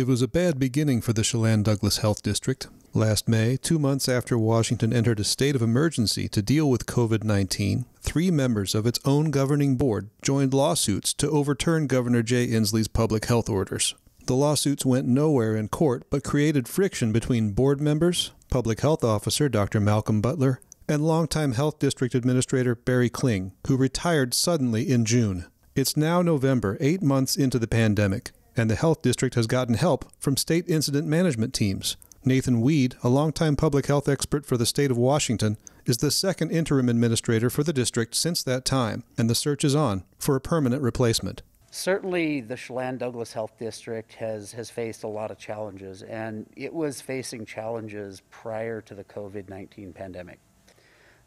It was a bad beginning for the Chelan Douglas Health District. Last May, two months after Washington entered a state of emergency to deal with COVID 19, three members of its own governing board joined lawsuits to overturn Governor Jay Inslee's public health orders. The lawsuits went nowhere in court but created friction between board members, public health officer Dr. Malcolm Butler, and longtime health district administrator Barry Kling, who retired suddenly in June. It's now November, eight months into the pandemic and the health district has gotten help from state incident management teams. Nathan Weed, a longtime public health expert for the state of Washington, is the second interim administrator for the district since that time, and the search is on for a permanent replacement. Certainly, the Chelan Douglas Health District has, has faced a lot of challenges, and it was facing challenges prior to the COVID 19 pandemic.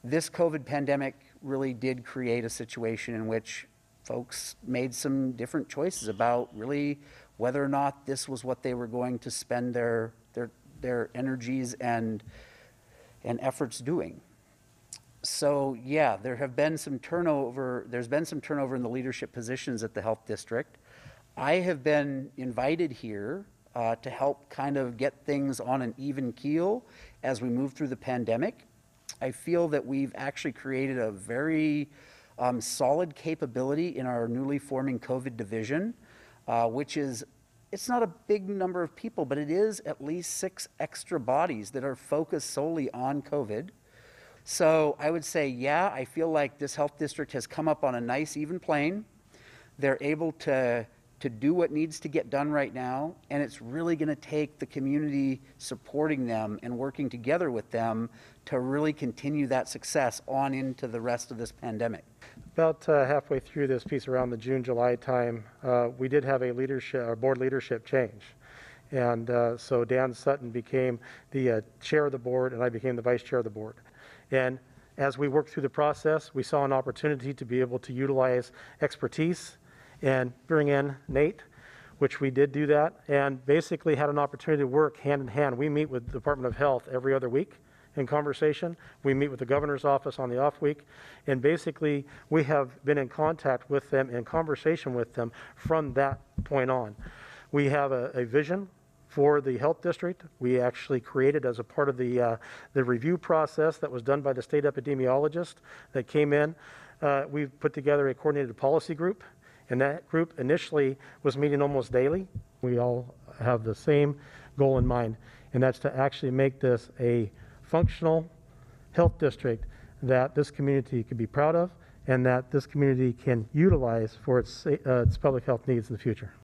This COVID pandemic really did create a situation in which folks made some different choices about really whether or not this was what they were going to spend their their their energies and and efforts doing. So yeah, there have been some turnover. There's been some turnover in the leadership positions at the health district. I have been invited here uh, to help kind of get things on an even keel as we move through the pandemic. I feel that we've actually created a very um, solid capability in our newly forming COVID division, uh, which is it's not a big number of people, but it is at least six extra bodies that are focused solely on COVID. So I would say, yeah, I feel like this health district has come up on a nice, even plane. They're able to to do what needs to get done right now, and it's really going to take the community supporting them and working together with them to really continue that success on into the rest of this pandemic. About uh, halfway through this piece, around the June July time, uh, we did have a leadership, a board leadership change. And uh, so Dan Sutton became the uh, chair of the board, and I became the vice chair of the board. And as we worked through the process, we saw an opportunity to be able to utilize expertise and bring in Nate, which we did do that, and basically had an opportunity to work hand in hand. We meet with the Department of Health every other week in conversation. We meet with the governor's office on the off week, and basically we have been in contact with them in conversation with them from that point on. We have a, a vision for the health district. We actually created as a part of the uh, the review process that was done by the state epidemiologist that came in. Uh, we've put together a coordinated policy group and that group initially was meeting almost daily. We all have the same goal in mind, and that's to actually make this a functional health district that this community could be proud of and that this community can utilize for its, uh, its public health needs in the future.